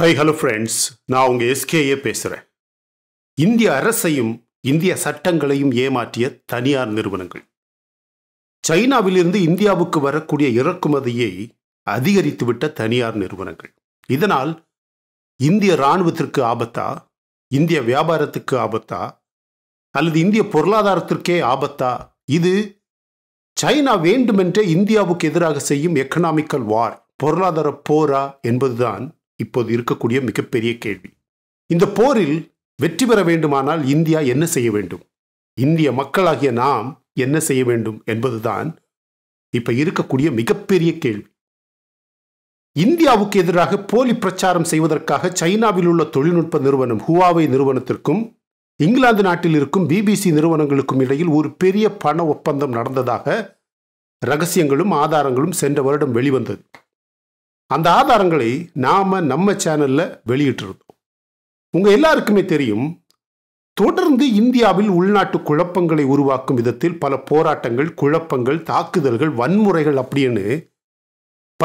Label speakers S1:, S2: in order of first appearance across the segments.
S1: high hello friends நான் உங்கள் எஸ்கேயே பேசுகிறேன் இந்திய அரசையும் இந்திய சட்டங்களையும் ஏமாற்றிய தனியார் நிறுவனங்கள் சைனாவிலிருந்து இந்தியாவுக்கு வரக்கூடிய இறக்குமதியை அதிகரித்துவிட்ட தனியார் நிறுவனங்கள் இதனால் இந்திய இராணுவத்திற்கு ஆபத்தா இந்திய வியாபாரத்துக்கு ஆபத்தா அல்லது இந்திய பொருளாதாரத்திற்கே ஆபத்தா இது சைனா வேண்டுமென்றே இந்தியாவுக்கு எதிராக செய்யும் எக்கனாமிக்கல் வார் பொருளாதார போரா என்பதுதான் இப்போது இருக்கக்கூடிய மிகப்பெரிய கேள்வி இந்த போரில் வெற்றி பெற வேண்டுமானால் இந்தியா என்ன செய்ய வேண்டும் இந்திய மக்களாகிய நாம் என்ன செய்ய வேண்டும் என்பதுதான் இப்ப இருக்கக்கூடிய மிகப்பெரிய கேள்வி இந்தியாவுக்கு எதிராக போலி பிரச்சாரம் செய்வதற்காக சைனாவில் உள்ள தொழில்நுட்ப நிறுவனம் ஹுவாவை நிறுவனத்திற்கும் இங்கிலாந்து நாட்டில் இருக்கும் பிபிசி நிறுவனங்களுக்கும் இடையில் ஒரு பெரிய பண ஒப்பந்தம் நடந்ததாக ரகசியங்களும் ஆதாரங்களும் சென்ற வருடம் வெளிவந்தது அந்த ஆதாரங்களை நாம் நம்ம சேனலில் வெளியிட்டிருந்தோம் உங்கள் எல்லாருக்குமே தெரியும் தொடர்ந்து இந்தியாவில் உள்நாட்டு குழப்பங்களை உருவாக்கும் விதத்தில் பல போராட்டங்கள் குழப்பங்கள் தாக்குதல்கள் வன்முறைகள் அப்படின்னு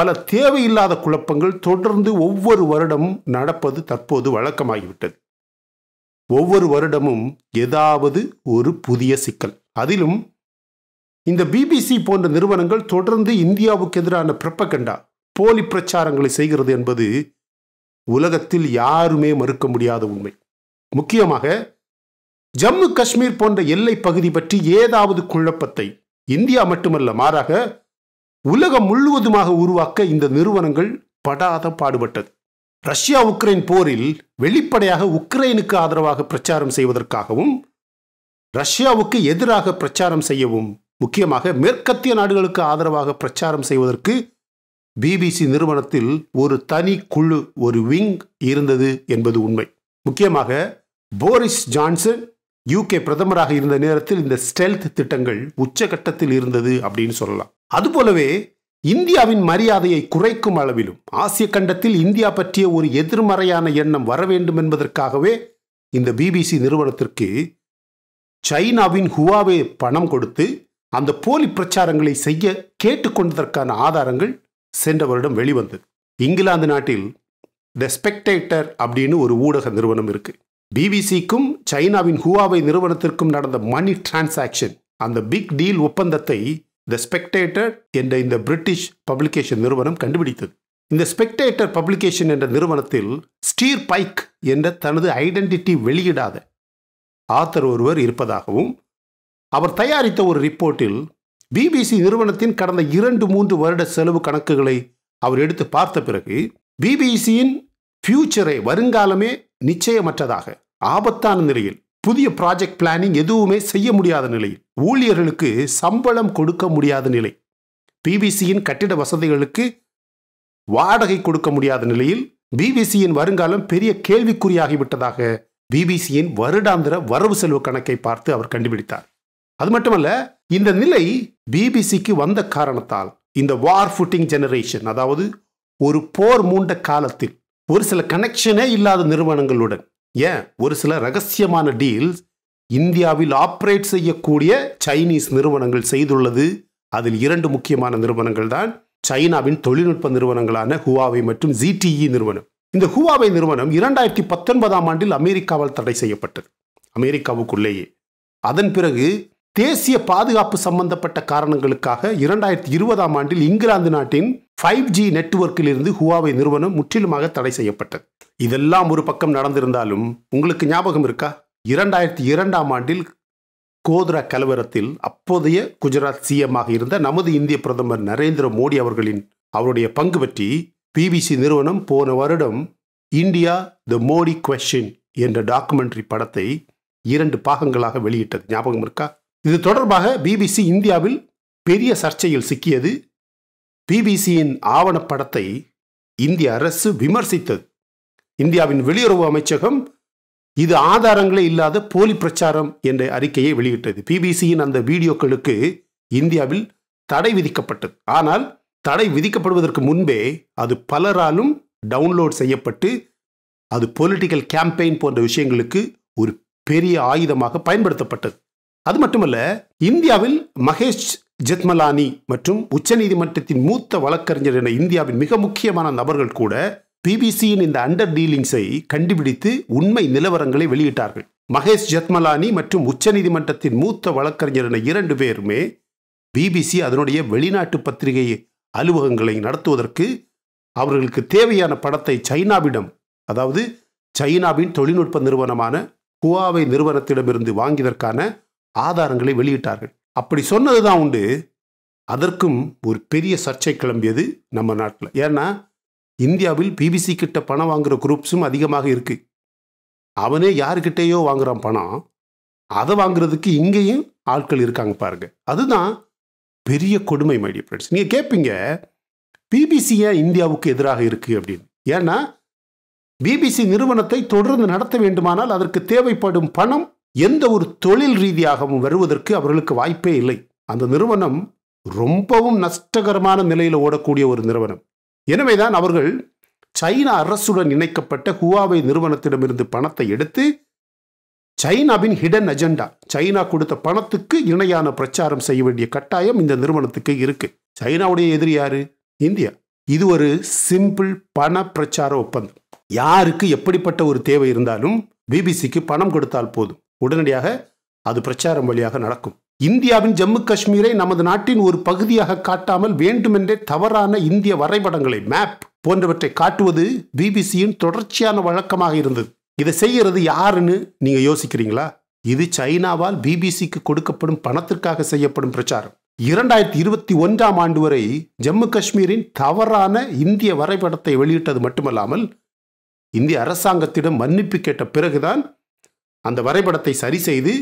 S1: பல தேவையில்லாத குழப்பங்கள் தொடர்ந்து ஒவ்வொரு வருடமும் நடப்பது தற்போது வழக்கமாகிவிட்டது ஒவ்வொரு வருடமும் ஏதாவது ஒரு புதிய சிக்கல் அதிலும் இந்த பிபிசி போன்ற நிறுவனங்கள் தொடர்ந்து இந்தியாவுக்கு எதிரான பிரப்பகண்டா போலி பிரச்சாரங்களை செய்கிறது என்பது உலகத்தில் யாருமே மறுக்க முடியாத உண்மை முக்கியமாக ஜம்மு காஷ்மீர் போன்ற எல்லை பகுதி பற்றி ஏதாவது குழப்பத்தை இந்தியா மட்டுமல்ல மாறாக உலகம் முழுவதுமாக உருவாக்க இந்த நிறுவனங்கள் படாத பாடுபட்டது ரஷ்யா உக்ரைன் போரில் வெளிப்படையாக உக்ரைனுக்கு ஆதரவாக பிரச்சாரம் செய்வதற்காகவும் ரஷ்யாவுக்கு எதிராக பிரச்சாரம் செய்யவும் முக்கியமாக மேற்கத்திய நாடுகளுக்கு ஆதரவாக பிரச்சாரம் செய்வதற்கு பிபிசி நிறுவனத்தில் ஒரு தனி குழு ஒரு விங் இருந்தது என்பது உண்மை முக்கியமாக போரிஸ் ஜான்சன் யூகே பிரதமராக இருந்த நேரத்தில் இந்த ஸ்டெல்த் திட்டங்கள் உச்சகட்டத்தில் இருந்தது அப்படின்னு சொல்லலாம் அதுபோலவே இந்தியாவின் மரியாதையை குறைக்கும் அளவிலும் ஆசிய கண்டத்தில் இந்தியா பற்றிய ஒரு எதிர்மறையான எண்ணம் வர வேண்டும் என்பதற்காகவே இந்த பிபிசி நிறுவனத்திற்கு சைனாவின் ஹுவாவே பணம் கொடுத்து அந்த போலி பிரச்சாரங்களை செய்ய கேட்டுக்கொண்டதற்கான ஆதாரங்கள் சென்ற வருடம் வெளிவந்தது இங்கிலாந்து நாட்டில் த ஸ்பெக்டேட்டர் அப்படின்னு ஒரு ஊடக நிறுவனம் இருக்கு பிபிசிக்கும் சைனாவின் ஹுவாவை நிறுவனத்திற்கும் நடந்த மணி டிரான்சாக்ஷன் அந்த பிக் டீல் ஒப்பந்தத்தை த ஸ்பெக்டேட்டர் என்ற இந்த பிரிட்டிஷ் பப்ளிகேஷன் நிறுவனம் கண்டுபிடித்தது இந்த ஸ்பெக்டேட்டர் பப்ளிகேஷன் என்ற நிறுவனத்தில் ஸ்டீர் பைக் என்ற தனது ஐடென்டிட்டி வெளியிடாத ஆத்தர் ஒருவர் இருப்பதாகவும் அவர் தயாரித்த ஒரு ரிப்போர்ட்டில் பிபிசி நிறுவனத்தின் கடந்த இரண்டு மூன்று வருட செலவு கணக்குகளை அவர் எடுத்து பார்த்த பிறகு பிபிசியின் ஃபியூச்சரை வருங்காலமே நிச்சயமற்றதாக ஆபத்தான நிலையில் புதிய ப்ராஜெக்ட் பிளானிங் எதுவுமே செய்ய முடியாத நிலை ஊழியர்களுக்கு சம்பளம் கொடுக்க முடியாத நிலை பிபிசியின் கட்டிட வசதிகளுக்கு வாடகை கொடுக்க முடியாத நிலையில் பிபிசியின் வருங்காலம் பெரிய கேள்விக்குறியாகிவிட்டதாக பிபிசியின் வருடாந்திர வரவு செலவு கணக்கை பார்த்து அவர் கண்டுபிடித்தார் அது மட்டுமல்ல இந்த நிலை பிபிசிக்கு வந்த காரணத்தால் இந்த வார் ஃபுட்டிங் ஜெனரேஷன் அதாவது ஒரு போர் மூண்ட காலத்தில் ஒரு சில கனெக்ஷனே இல்லாத நிறுவனங்களுடன் ஏன் ஒரு சில ரகசியமான டீல்ஸ் இந்தியாவில் ஆப்ரேட் செய்யக்கூடிய சைனீஸ் நிறுவனங்கள் செய்துள்ளது அதில் இரண்டு முக்கியமான நிறுவனங்கள் தான் சைனாவின் தொழில்நுட்ப நிறுவனங்களான ஹுவாவை மற்றும் ஜிடிஇ நிறுவனம் இந்த ஹுவாவை நிறுவனம் இரண்டாயிரத்தி பத்தொன்பதாம் ஆண்டில் அமெரிக்காவால் தடை செய்யப்பட்டது அமெரிக்காவுக்குள்ளேயே அதன் பிறகு தேசிய பாதுகாப்பு சம்பந்தப்பட்ட காரணங்களுக்காக இரண்டாயிரத்தி இருபதாம் ஆண்டில் இங்கிலாந்து நாட்டின் ஃபைவ் ஜி நெட்ஒர்க்கிலிருந்து ஹுவாவை நிறுவனம் முற்றிலுமாக தடை செய்யப்பட்டது இதெல்லாம் ஒரு பக்கம் நடந்திருந்தாலும் உங்களுக்கு ஞாபகம் இருக்கா இரண்டாயிரத்தி இரண்டாம் ஆண்டில் கோத்ரா கலவரத்தில் அப்போதைய குஜராத் சிஎம்மாக இருந்த நமது இந்திய பிரதமர் நரேந்திர மோடி அவர்களின் அவருடைய பங்கு பற்றி பிபிசி நிறுவனம் போன வருடம் இந்தியா த மோடி கொஷின் என்ற டாக்குமெண்ட்ரி படத்தை இரண்டு பாகங்களாக வெளியிட்டது ஞாபகம் இருக்கா இது தொடர்பாக பிபிசி இந்தியாவில் பெரிய சர்ச்சையில் சிக்கியது பிபிசியின் ஆவணப்படத்தை இந்திய அரசு விமர்சித்தது இந்தியாவின் வெளியுறவு அமைச்சகம் இது ஆதாரங்களே இல்லாத போலி பிரச்சாரம் என்ற அறிக்கையை வெளியிட்டது பிபிசியின் அந்த வீடியோக்களுக்கு இந்தியாவில் தடை விதிக்கப்பட்டது ஆனால் தடை விதிக்கப்படுவதற்கு முன்பே அது பலராலும் டவுன்லோட் செய்யப்பட்டு அது பொலிட்டிக்கல் கேம்பெயின் போன்ற விஷயங்களுக்கு ஒரு பெரிய ஆயுதமாக பயன்படுத்தப்பட்டது அது மட்டுமல்ல இந்தியாவில் மகேஷ் ஜெத்மலானி மற்றும் உச்சநீதிமன்றத்தின் மூத்த வழக்கறிஞர் என இந்தியாவின் மிக முக்கியமான நபர்கள் கூட பிபிசியின் இந்த அண்டர் டீலிங்ஸை கண்டுபிடித்து உண்மை நிலவரங்களை வெளியிட்டார்கள் மகேஷ் ஜெத்மலானி மற்றும் உச்சநீதிமன்றத்தின் மூத்த வழக்கறிஞர் என இரண்டு பேருமே பிபிசி அதனுடைய வெளிநாட்டு பத்திரிகை அலுவலகங்களை நடத்துவதற்கு அவர்களுக்கு தேவையான படத்தை சைனாவிடம் அதாவது சைனாவின் தொழில்நுட்ப நிறுவனமான குவாவை நிறுவனத்திடமிருந்து வாங்கியதற்கான ஆதாரங்களை வெளியிட்டார்கள் அப்படி சொன்னது தான் உண்டு அதற்கும் ஒரு பெரிய சர்ச்சை கிளம்பியது நம்ம நாட்டில் ஏன்னா இந்தியாவில் பிபிசி கிட்ட பணம் வாங்குகிற குரூப்ஸும் அதிகமாக இருக்குது அவனே யாருக்கிட்டேயோ வாங்குகிறான் பணம் அதை வாங்குறதுக்கு இங்கேயும் ஆட்கள் இருக்காங்க பாருங்க அதுதான் பெரிய கொடுமை மைடிய ஃப்ரெண்ட்ஸ் நீங்கள் கேட்பீங்க பிபிசி ஏன் இந்தியாவுக்கு எதிராக இருக்குது அப்படின்னு ஏன்னா பிபிசி நிறுவனத்தை தொடர்ந்து நடத்த வேண்டுமானால் அதற்கு தேவைப்படும் பணம் எந்த ஒரு தொழில் ரீதியாகவும் வருவதற்கு அவர்களுக்கு வாய்ப்பே இல்லை அந்த நிறுவனம் ரொம்பவும் நஷ்டகரமான நிலையில் ஓடக்கூடிய ஒரு நிறுவனம் எனவேதான் அவர்கள் சைனா அரசுடன் இணைக்கப்பட்ட ஹுவாவை நிறுவனத்திடமிருந்து பணத்தை எடுத்து சைனாவின் ஹிடன் அஜெண்டா சைனா கொடுத்த பணத்துக்கு இணையான பிரச்சாரம் செய்ய வேண்டிய கட்டாயம் இந்த நிறுவனத்துக்கு இருக்கு சைனாவுடைய எதிரி யாரு இந்தியா இது ஒரு சிம்பிள் பண பிரச்சார ஒப்பந்தம் யாருக்கு எப்படிப்பட்ட ஒரு தேவை இருந்தாலும் பிபிசிக்கு பணம் கொடுத்தால் போதும் உடனடியாக அது பிரச்சாரம் வழியாக நடக்கும் இந்தியாவின் ஜம்மு காஷ்மீரை நமது நாட்டின் ஒரு பகுதியாக காட்டாமல் வேண்டுமென்றே தவறான இந்திய வரைபடங்களை மேப் போன்றவற்றை காட்டுவது பிபிசியின் தொடர்ச்சியான வழக்கமாக இருந்தது இதை செய்கிறது யாருன்னு நீங்க யோசிக்கிறீங்களா இது சைனாவால் பிபிசிக்கு கொடுக்கப்படும் பணத்திற்காக செய்யப்படும் பிரச்சாரம் இரண்டாயிரத்தி இருபத்தி ஒன்றாம் ஆண்டு வரை ஜம்மு காஷ்மீரின் தவறான இந்திய வரைபடத்தை வெளியிட்டது மட்டுமல்லாமல் இந்திய அரசாங்கத்திடம் மன்னிப்பு கேட்ட பிறகுதான் அந்த வரைபடத்தை சரி செய்து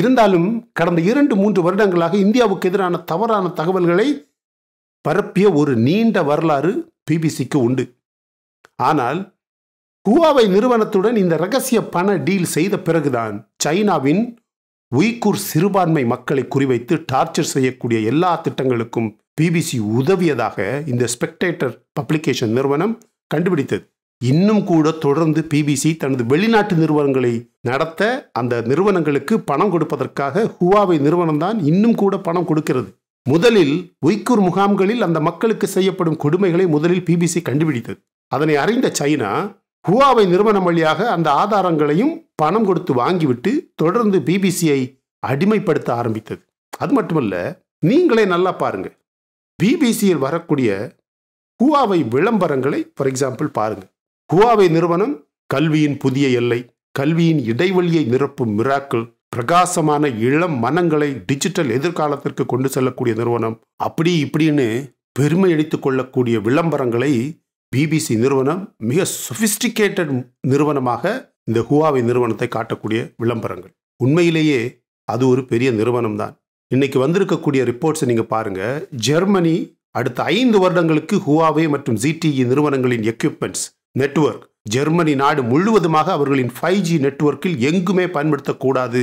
S1: இருந்தாலும் கடந்த இரண்டு மூன்று வருடங்களாக இந்தியாவுக்கு எதிரான தவறான தகவல்களை பரப்பிய ஒரு நீண்ட வரலாறு பிபிசிக்கு உண்டு ஆனால் ஹுவாவை நிறுவனத்துடன் இந்த ரகசிய பண டீல் செய்த பிறகுதான் சைனாவின் உய்கூர் சிறுபான்மை மக்களை குறிவைத்து டார்ச்சர் செய்யக்கூடிய எல்லா திட்டங்களுக்கும் பிபிசி உதவியதாக இந்த ஸ்பெக்டேட்டர் பப்ளிகேஷன் நிறுவனம் கண்டுபிடித்தது இன்னும் கூட தொடர்ந்து பிபிசி தனது வெளிநாட்டு நிறுவனங்களை நடத்த அந்த நிறுவனங்களுக்கு பணம் கொடுப்பதற்காக ஹுவாவை நிறுவனம் தான் இன்னும் கூட பணம் கொடுக்கிறது முதலில் உய்கூர் முகாம்களில் அந்த மக்களுக்கு செய்யப்படும் கொடுமைகளை முதலில் பிபிசி கண்டுபிடித்தது அதனை அறிந்த சைனா ஹுவாவை நிறுவனம் வழியாக அந்த ஆதாரங்களையும் பணம் கொடுத்து வாங்கிவிட்டு தொடர்ந்து பிபிசியை அடிமைப்படுத்த ஆரம்பித்தது அது மட்டுமல்ல நீங்களே நல்லா பாருங்கள் பிபிசியில் வரக்கூடிய ஹுவாவை விளம்பரங்களை ஃபார் எக்ஸாம்பிள் பாருங்கள் ஹுவாவே நிறுவனம் கல்வியின் புதிய எல்லை கல்வியின் இடைவெளியை நிரப்பும் மிராக்கள் பிரகாசமான இளம் மனங்களை டிஜிட்டல் எதிர்காலத்திற்கு கொண்டு செல்லக்கூடிய நிறுவனம் அப்படி இப்படின்னு பெருமை அடித்துக் கொள்ளக்கூடிய விளம்பரங்களை பிபிசி நிறுவனம் மிக சொஃபிஸ்டிகேட்டட் நிறுவனமாக இந்த ஹுவாவை நிறுவனத்தை காட்டக்கூடிய விளம்பரங்கள் உண்மையிலேயே அது ஒரு பெரிய நிறுவனம் தான் இன்னைக்கு வந்திருக்கக்கூடிய ரிப்போர்ட்ஸை நீங்கள் பாருங்கள் ஜெர்மனி அடுத்த ஐந்து வருடங்களுக்கு ஹுவாவே மற்றும் ஜிடிஇ நிறுவனங்களின் எக்யூப்மெண்ட்ஸ் நெட்வொர்க் ஜெர்மனி நாடு முழுவதுமாக அவர்களின் ஃபைவ் ஜி நெட்வொர்க்கில் எங்குமே பயன்படுத்தக்கூடாது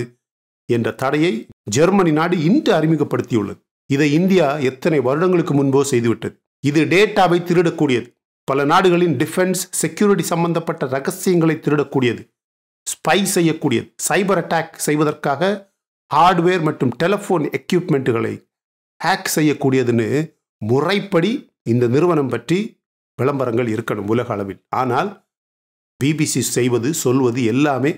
S1: என்ற தடையை ஜெர்மனி நாடு இன்று அறிமுகப்படுத்தியுள்ளது இதை இந்தியா எத்தனை வருடங்களுக்கு முன்போ செய்துவிட்டது இது டேட்டாவை திருடக்கூடியது பல நாடுகளின் டிஃபென்ஸ் செக்யூரிட்டி சம்பந்தப்பட்ட ரகசியங்களை திருடக்கூடியது ஸ்பை செய்யக்கூடியது சைபர் அட்டாக் செய்வதற்காக ஹார்ட்வேர் மற்றும் டெலஃபோன் எக்யூப்மெண்ட்டுகளை ஹேக் செய்யக்கூடியதுன்னு முறைப்படி இந்த நிறுவனம் பற்றி விளம்பரங்கள் இருக்கணும் உலக அளவில் ஆனால் பிபிசி செய்வது சொல்வது எல்லாமே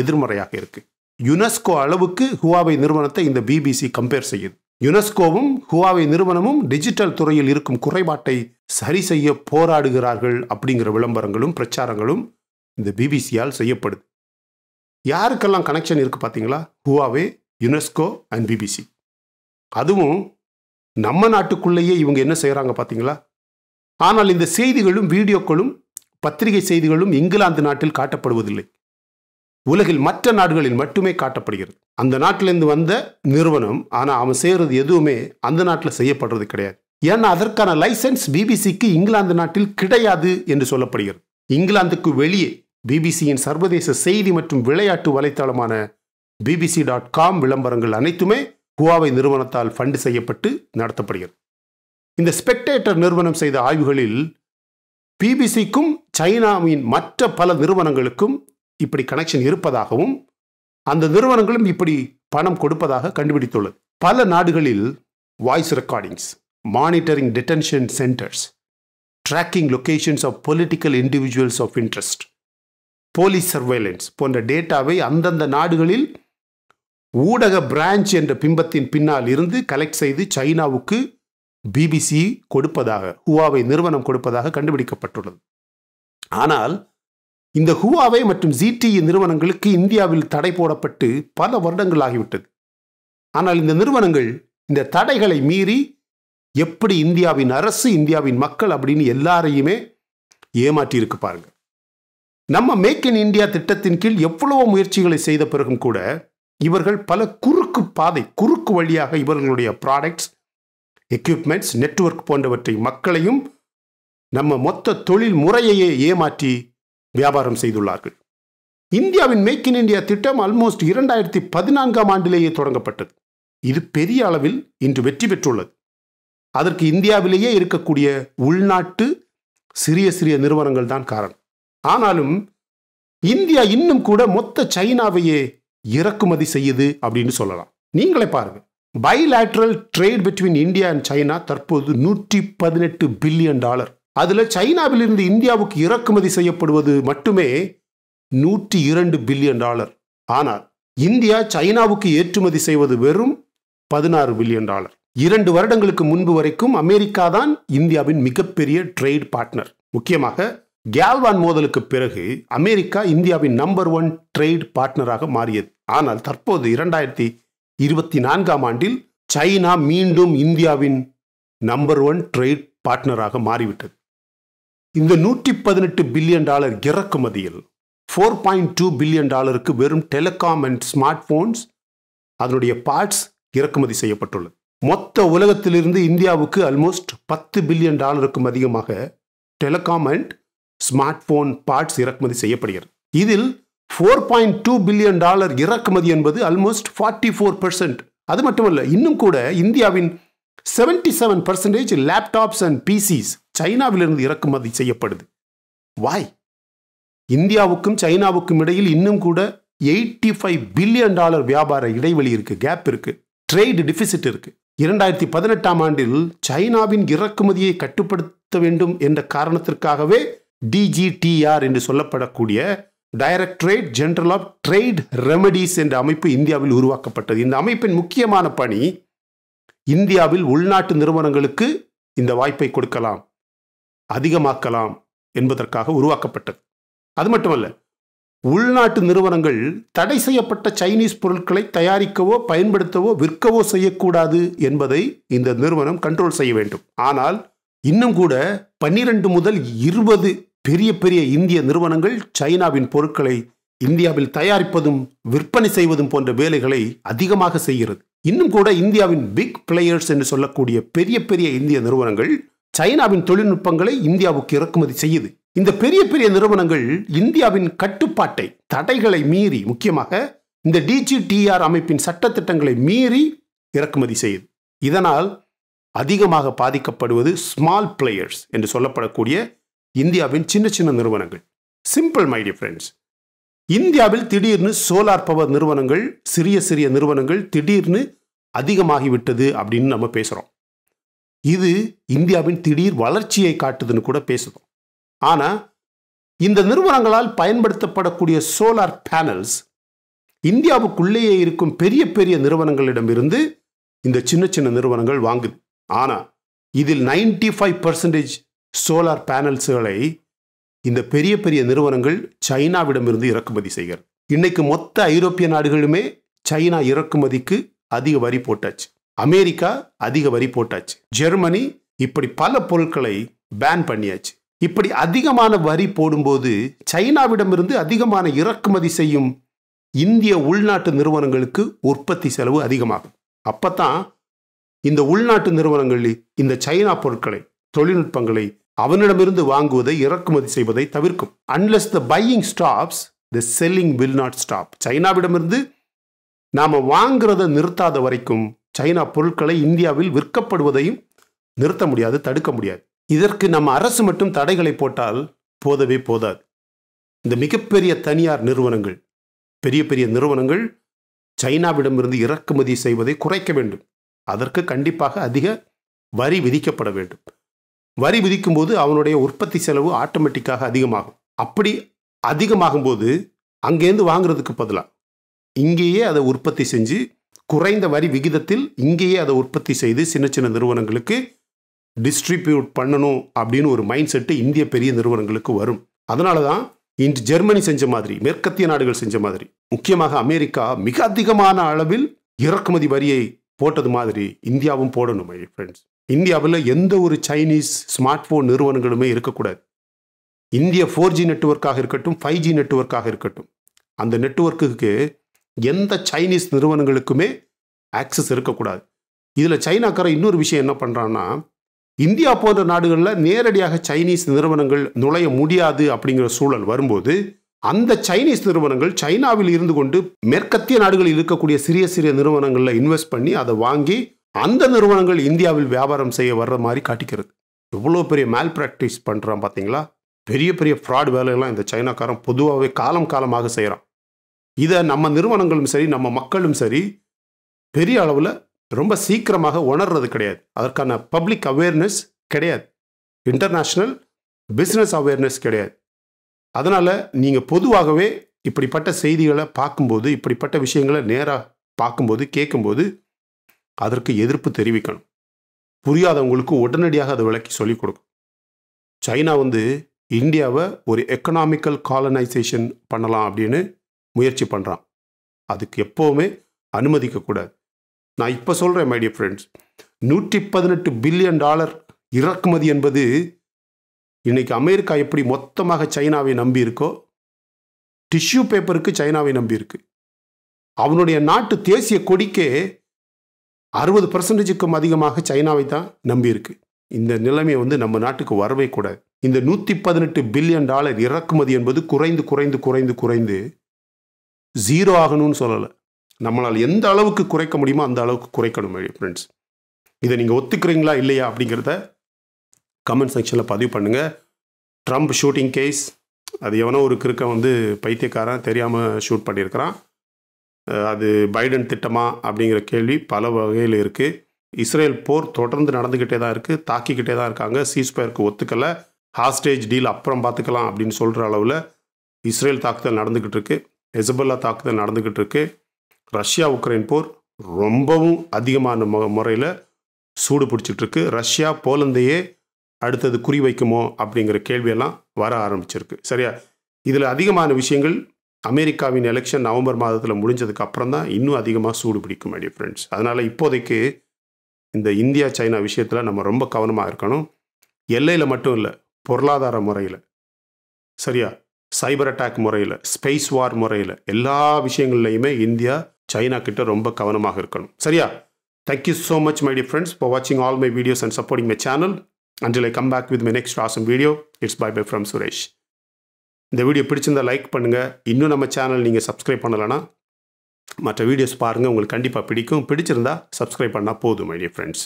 S1: எதிர்மறையாக இருக்கு யுனெஸ்கோ அளவுக்கு ஹுவாவை நிறுவனத்தை இந்த பிபிசி கம்பேர் செய்யுது யுனெஸ்கோவும் ஹுவாவை நிறுவனமும் டிஜிட்டல் துறையில் இருக்கும் குறைபாட்டை சரி செய்ய போராடுகிறார்கள் அப்படிங்கிற விளம்பரங்களும் பிரச்சாரங்களும் இந்த பிபிசியால் செய்யப்படுது யாருக்கெல்லாம் கனெக்ஷன் இருக்குது பார்த்தீங்களா ஹுவாவே யுனெஸ்கோ அண்ட் பிபிசி அதுவும் நம்ம நாட்டுக்குள்ளேயே இவங்க என்ன செய்கிறாங்க பார்த்தீங்களா ஆனால் இந்த செய்திகளும் வீடியோக்களும் பத்திரிகை செய்திகளும் இங்கிலாந்து நாட்டில் காட்டப்படுவதில்லை உலகில் மற்ற நாடுகளில் மட்டுமே காட்டப்படுகிறது அந்த நாட்டிலிருந்து வந்த நிறுவனம் ஆனால் அவன் செய்கிறது எதுவுமே அந்த நாட்டில் செய்யப்படுறது கிடையாது ஏன்னா அதற்கான லைசன்ஸ் பிபிசிக்கு இங்கிலாந்து நாட்டில் கிடையாது என்று சொல்லப்படுகிறது இங்கிலாந்துக்கு வெளியே பிபிசியின் சர்வதேச செய்தி மற்றும் விளையாட்டு வலைத்தளமான பிபிசி டாட் காம் விளம்பரங்கள் அனைத்துமே ஹுவாவை நிறுவனத்தால் ஃபண்டு செய்யப்பட்டு நடத்தப்படுகிறது இந்த ஸ்பெக்டேட்டர் நிறுவனம் செய்த ஆய்வுகளில் பிபிசிக்கும் சைனாவின் மற்ற பல நிறுவனங்களுக்கும் இப்படி கனெக்ஷன் இருப்பதாகவும் அந்த நிறுவனங்களும் இப்படி பணம் கொடுப்பதாக கண்டுபிடித்துள்ளது பல நாடுகளில் voice recordings monitoring detention centres tracking locations of political individuals of interest police surveillance போன்ற டேட்டாவை அந்தந்த நாடுகளில் ஊடக பிரான்ச் என்ற பிம்பத்தின் பின்னால் இருந்து கலெக்ட் செய்து சைனாவுக்கு பிபிசி கொடுப்பதாக ஹுவாவை நிறுவனம் கொடுப்பதாக கண்டுபிடிக்கப்பட்டுள்ளது ஆனால் இந்த ஹுவாவை மற்றும் ஜிடிஇ e நிறுவனங்களுக்கு இந்தியாவில் தடை போடப்பட்டு பல வருடங்கள் ஆகிவிட்டது ஆனால் இந்த நிறுவனங்கள் இந்த தடைகளை மீறி எப்படி இந்தியாவின் அரசு இந்தியாவின் மக்கள் அப்படின்னு எல்லாரையுமே ஏமாற்றியிருக்கு பாருங்க நம்ம மேக் இன் இந்தியா திட்டத்தின் கீழ் எவ்வளவோ முயற்சிகளை செய்த பிறகும் கூட இவர்கள் பல குறுக்கு பாதை குறுக்கு வழியாக இவர்களுடைய ப்ராடக்ட்ஸ் எக்யூப்மெண்ட்ஸ் நெட்ஒர்க் போன்றவற்றை மக்களையும் நம்ம மொத்த தொழில் முறையையே ஏமாற்றி வியாபாரம் செய்துள்ளார்கள் இந்தியாவின் மேக் இன் இந்தியா திட்டம் ஆல்மோஸ்ட் இரண்டாயிரத்தி பதினான்காம் ஆண்டிலேயே தொடங்கப்பட்டது இது பெரிய அளவில் இன்று வெற்றி பெற்றுள்ளது அதற்கு இந்தியாவிலேயே இருக்கக்கூடிய உள்நாட்டு சிறிய சிறிய நிறுவனங்கள் தான் காரணம் ஆனாலும் இந்தியா இன்னும் கூட மொத்த சைனாவையே இறக்குமதி செய்யுது அப்படின்னு சொல்லலாம் நீங்களே பாருங்கள் bilateral trade between India and China தற்போது நூற்றி பதினெட்டு பில்லியன் டாலர் அதில் சைனாவிலிருந்து இந்தியாவுக்கு இறக்குமதி செய்யப்படுவது மட்டுமே நூற்றி இரண்டு பில்லியன் டாலர் ஆனால் இந்தியா சைனாவுக்கு ஏற்றுமதி செய்வது வெறும் பதினாறு பில்லியன் டாலர் இரண்டு வருடங்களுக்கு முன்பு வரைக்கும் அமெரிக்கா தான் இந்தியாவின் மிகப்பெரிய ட்ரேட் பார்ட்னர் முக்கியமாக கேல்வான் மோதலுக்கு பிறகு அமெரிக்கா இந்தியாவின் நம்பர் ஒன் ட்ரேட் பார்ட்னராக மாறியது ஆனால் தற்போது இரண்டாயிரத்தி இருபத்தி நான்காம் ஆண்டில் சைனா மீண்டும் இந்தியாவின் நம்பர் ஒன் ட்ரேட் பார்ட்னராக மாறிவிட்டது இந்த நூற்றி பதினெட்டு பில்லியன் டாலர் இறக்குமதியில் ஃபோர் பாயிண்ட் டூ பில்லியன் டாலருக்கு வெறும் டெலிகாம் அண்ட் ஸ்மார்ட் ஃபோன்ஸ் அதனுடைய பார்ட்ஸ் இறக்குமதி செய்யப்பட்டுள்ளது மொத்த உலகத்திலிருந்து இந்தியாவுக்கு அல்மோஸ்ட் பத்து பில்லியன் டாலருக்கும் அதிகமாக telecom and smart phone parts இறக்குமதி செய்யப்படுகிறது இதில் four point two billion dollar இறக்குமதி என்பது அல்மோஸ்ட் ஃபார்ட்டி ஃபோர் பெர்சன்ட் அது மட்டுமல்ல இன்னும் கூட இந்தியாவின் seventy seven percentage laptops and PCs சைனாவிலிருந்து இறக்குமதி செய்யப்படுது வாய் இந்தியாவுக்கும் சைனாவுக்கும் இடையில் இன்னும் கூட எயிட்டி ஃபைவ் பில்லியன் டாலர் வியாபார இடைவெளி இருக்கு கேப் இருக்கு ட்ரேட் டிஃபிசிட் இருக்கு இரண்டாயிரத்தி பதினெட்டாம் ஆண்டில் சைனாவின் இறக்குமதியை கட்டுப்படுத்த வேண்டும் என்ற காரணத்திற்காகவே டிஜிடிஆர் என்று சொல்லப்படக்கூடிய directorate general of trade remedies என்ற அமைப்பு இந்தியாவில் உருவாக்கப்பட்டது இந்த அமைப்பின் முக்கியமான பணி இந்தியாவில் உள்நாட்டு நிறுவனங்களுக்கு இந்த வாய்ப்பை கொடுக்கலாம் அதிகமாக்கலாம் என்பதற்காக உருவாக்கப்பட்டது அது மட்டுமல்ல உள்நாட்டு நிறுவனங்கள் தடை செய்யப்பட்ட சைனீஸ் பொருட்களை தயாரிக்கவோ பயன்படுத்தவோ விற்கவோ செய்யக்கூடாது என்பதை இந்த நிறுவனம் கண்ட்ரோல் செய்ய வேண்டும் ஆனால் இன்னும் கூட பன்னிரண்டு முதல் இருபது பெரிய பெரிய இந்திய நிறுவனங்கள் சைனாவின் பொருட்களை இந்தியாவில் தயாரிப்பதும் விற்பனை செய்வதும் போன்ற வேலைகளை அதிகமாக செய்கிறது இன்னும் கூட இந்தியாவின் பிக் பிளேயர்ஸ் என்று சொல்லக்கூடிய பெரிய பெரிய இந்திய நிறுவனங்கள் சைனாவின் தொழில்நுட்பங்களை இந்தியாவுக்கு இறக்குமதி செய்யுது இந்த பெரிய பெரிய நிறுவனங்கள் இந்தியாவின் கட்டுப்பாட்டை தடைகளை மீறி முக்கியமாக இந்த டிஜிடிஆர் அமைப்பின் சட்டத்திட்டங்களை மீறி இறக்குமதி செய்யுது இதனால் அதிகமாக பாதிக்கப்படுவது ஸ்மால் பிளேயர்ஸ் என்று சொல்லப்படக்கூடிய இந்தியாவின் சின்ன சின்ன நிறுவனங்கள் சிம்பிள் மை டிஃப்ரெண்ட்ஸ் இந்தியாவில் திடீர்னு சோலார் பவர் நிறுவனங்கள் சிறிய சிறிய நிறுவனங்கள் திடீர்னு அதிகமாகிவிட்டது அப்படின்னு நம்ம பேசுகிறோம் இது இந்தியாவின் திடீர் வளர்ச்சியை காட்டுதுன்னு கூட பேசுகிறோம் ஆனால் இந்த நிறுவனங்களால் பயன்படுத்தப்படக்கூடிய சோலார் பேனல்ஸ் இந்தியாவுக்குள்ளேயே இருக்கும் பெரிய பெரிய நிறுவனங்களிடமிருந்து இந்த சின்ன சின்ன நிறுவனங்கள் வாங்குது ஆனால் இதில் நைன்டி ஃபைவ் பர்சன்டேஜ் சோலார் பேனல்ஸுகளை இந்த பெரிய பெரிய நிறுவனங்கள் சைனாவிடமிருந்து இறக்குமதி செய்கிறது இன்னைக்கு மொத்த ஐரோப்பிய நாடுகளுமே சைனா இறக்குமதிக்கு அதிக வரி போட்டாச்சு அமெரிக்கா அதிக வரி போட்டாச்சு ஜெர்மனி இப்படி பல பொருட்களை பேன் பண்ணியாச்சு இப்படி அதிகமான வரி போடும்போது சைனாவிடமிருந்து அதிகமான இறக்குமதி செய்யும் இந்திய உள்நாட்டு நிறுவனங்களுக்கு உற்பத்தி செலவு அதிகமாகும் அப்போ தான் இந்த உள்நாட்டு நிறுவனங்கள் இந்த சைனா பொருட்களை தொழில்நுட்பங்களை அவனிடமிருந்து வாங்குவதை இறக்குமதி செய்வதை தவிர்க்கும் unless the buying stops the selling will not stop சைனாவிடமிருந்து நாம் வாங்குறத நிறுத்தாத வரைக்கும் சைனா பொருட்களை இந்தியாவில் விற்கப்படுவதையும் நிறுத்த முடியாது தடுக்க முடியாது இதற்கு நம்ம அரசு மட்டும் தடைகளை போட்டால் போதவே போதாது இந்த மிகப்பெரிய தனியார் நிறுவனங்கள் பெரிய பெரிய நிறுவனங்கள் சைனாவிடமிருந்து இறக்குமதி செய்வதை குறைக்க வேண்டும் அதற்கு கண்டிப்பாக அதிக வரி விதிக்கப்பட வேண்டும் வரி விதிக்கும்போது அவனுடைய உற்பத்தி செலவு ஆட்டோமேட்டிக்காக அதிகமாகும் அப்படி அதிகமாகும் போது அங்கேருந்து வாங்குறதுக்கு பதிலாக இங்கேயே அதை உற்பத்தி செஞ்சு குறைந்த வரி விகிதத்தில் இங்கேயே அதை உற்பத்தி செய்து சின்ன சின்ன நிறுவனங்களுக்கு டிஸ்ட்ரிபியூட் பண்ணணும் அப்படின்னு ஒரு மைண்ட் செட்டு இந்திய பெரிய நிறுவனங்களுக்கு வரும் அதனால தான் இன்று ஜெர்மனி செஞ்ச மாதிரி மேற்கத்திய நாடுகள் செஞ்ச மாதிரி முக்கியமாக அமெரிக்கா மிக அதிகமான அளவில் இறக்குமதி வரியை போட்டது மாதிரி இந்தியாவும் போடணும் ஃப்ரெண்ட்ஸ் இந்தியாவில் எந்த ஒரு சைனீஸ் ஸ்மார்ட் ஃபோன் நிறுவனங்களுமே இருக்கக்கூடாது இந்திய ஃபோர் ஜி நெட்ஒர்க்காக இருக்கட்டும் ஃபைவ் ஜி நெட்ஒர்க்காக இருக்கட்டும் அந்த நெட்ஒர்க்குக்கு எந்த சைனீஸ் நிறுவனங்களுக்குமே ஆக்சஸ் இருக்கக்கூடாது இதில் சைனாக்காரன் இன்னொரு விஷயம் என்ன பண்ணுறான்னா இந்தியா போன்ற நாடுகளில் நேரடியாக சைனீஸ் நிறுவனங்கள் நுழைய முடியாது அப்படிங்கிற சூழல் வரும்போது அந்த சைனீஸ் நிறுவனங்கள் சைனாவில் இருந்து கொண்டு மேற்கத்திய நாடுகளில் இருக்கக்கூடிய சிறிய சிறிய நிறுவனங்களில் இன்வெஸ்ட் பண்ணி அதை வாங்கி அந்த நிறுவனங்கள் இந்தியாவில் வியாபாரம் செய்ய வர்ற மாதிரி காட்டிக்கிறது எவ்வளோ பெரிய மேல் ப்ராக்டிஸ் பண்ணுறான் பார்த்தீங்களா பெரிய பெரிய ஃப்ராட் வேலையெல்லாம் இந்த சைனாக்காரன் பொதுவாகவே காலம் காலமாக செய்கிறான் இதை நம்ம நிறுவனங்களும் சரி நம்ம மக்களும் சரி பெரிய அளவில் ரொம்ப சீக்கிரமாக உணர்றது கிடையாது அதற்கான பப்ளிக் அவேர்னஸ் கிடையாது இன்டர்நேஷ்னல் பிஸ்னஸ் அவேர்னஸ் கிடையாது அதனால் நீங்கள் பொதுவாகவே இப்படிப்பட்ட செய்திகளை பார்க்கும்போது இப்படிப்பட்ட விஷயங்களை நேராக பார்க்கும்போது கேட்கும்போது அதற்கு எதிர்ப்பு தெரிவிக்கணும் புரியாதவங்களுக்கு உடனடியாக அதை விளக்கி சொல்லிக் கொடுக்கும் சைனா வந்து இந்தியாவை ஒரு எக்கனாமிக்கல் காலனைசேஷன் பண்ணலாம் அப்படின்னு முயற்சி பண்ணுறான் அதுக்கு எப்போவுமே அனுமதிக்கக்கூடாது நான் இப்போ சொல்கிறேன் மைடிய ஃப்ரெண்ட்ஸ் நூற்றி பதினெட்டு பில்லியன் டாலர் இறக்குமதி என்பது இன்றைக்கி அமெரிக்கா எப்படி மொத்தமாக சைனாவை நம்பி இருக்கோ டிஷ்யூ பேப்பருக்கு சைனாவை நம்பி இருக்கு அவனுடைய நாட்டு தேசிய கொடிக்கே அறுபது பர்சன்டேஜுக்கும் அதிகமாக சைனாவை தான் நம்பியிருக்கு இந்த நிலைமையை வந்து நம்ம நாட்டுக்கு வரவே கூடாது இந்த நூற்றி பதினெட்டு பில்லியன் டாலர் இறக்குமதி என்பது குறைந்து குறைந்து குறைந்து குறைந்து ஜீரோ ஆகணும்னு சொல்லலை நம்மளால் எந்த அளவுக்கு குறைக்க முடியுமோ அந்த அளவுக்கு குறைக்கணும் ஃப்ரெண்ட்ஸ் இதை நீங்கள் ஒத்துக்கிறீங்களா இல்லையா அப்படிங்கிறத கமெண்ட் செக்ஷனில் பதிவு பண்ணுங்கள் ட்ரம்ப் ஷூட்டிங் கேஸ் அது எவனோ ஒரு கிருக்க வந்து பைத்தியக்காரன் தெரியாமல் ஷூட் பண்ணியிருக்கிறான் அது பைடன் திட்டமா அப்படிங்கிற கேள்வி பல வகையில் இருக்குது இஸ்ரேல் போர் தொடர்ந்து நடந்துக்கிட்டே தான் இருக்குது தாக்கிக்கிட்டே தான் இருக்காங்க சீஸ்பயருக்கு ஒத்துக்கலை ஹாஸ்டேஜ் டீல் அப்புறம் பார்த்துக்கலாம் அப்படின்னு சொல்கிற அளவில் இஸ்ரேல் தாக்குதல் நடந்துக்கிட்டு இருக்கு ஹெசபல்லா தாக்குதல் நடந்துக்கிட்டு இருக்கு ரஷ்யா உக்ரைன் போர் ரொம்பவும் அதிகமான முறையில் சூடு பிடிச்சிட்ருக்கு ரஷ்யா போலந்தையே அடுத்தது குறி வைக்குமோ அப்படிங்கிற கேள்வியெல்லாம் வர ஆரம்பிச்சிருக்கு சரியா இதில் அதிகமான விஷயங்கள் அமெரிக்காவின் எலெக்ஷன் நவம்பர் மாதத்தில் முடிஞ்சதுக்கு அப்புறம் தான் இன்னும் அதிகமாக சூடு பிடிக்கும் மைடியர் ஃப்ரெண்ட்ஸ் அதனால் இப்போதைக்கு இந்த இந்தியா சைனா விஷயத்தில் நம்ம ரொம்ப கவனமாக இருக்கணும் எல்லையில் மட்டும் இல்லை பொருளாதார முறையில் சரியா சைபர் அட்டாக் முறையில் ஸ்பேஸ் வார் முறையில் எல்லா விஷயங்கள்லையுமே இந்தியா சைனா கிட்ட ரொம்ப கவனமாக இருக்கணும் சரியா thank you so much my friends for வாட்சிங் all my videos and supporting my channel and I come back with my next awesome video it's bye bye from Suresh இந்த வீடியோ பிடிச்சிருந்தா லைக் பண்ணுங்கள் இன்னும் நம்ம சேனல் நீங்கள் சப்ஸ்கிரைப் பண்ணலைன்னா மற்ற வீடியோஸ் பாருங்கள் உங்களுக்கு கண்டிப்பாக பிடிக்கும் பிடிச்சிருந்தா சப்ஸ்கிரைப் பண்ணால் போதும் my dear friends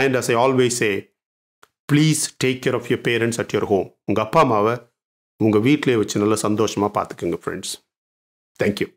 S1: and as I always a please take care of your parents at your home உங்கள் அப்பா அம்மாவை உங்கள் வீட்டிலே வச்சு நல்லா சந்தோஷமாக பார்த்துக்குங்க ஃப்ரெண்ட்ஸ் தேங்க்யூ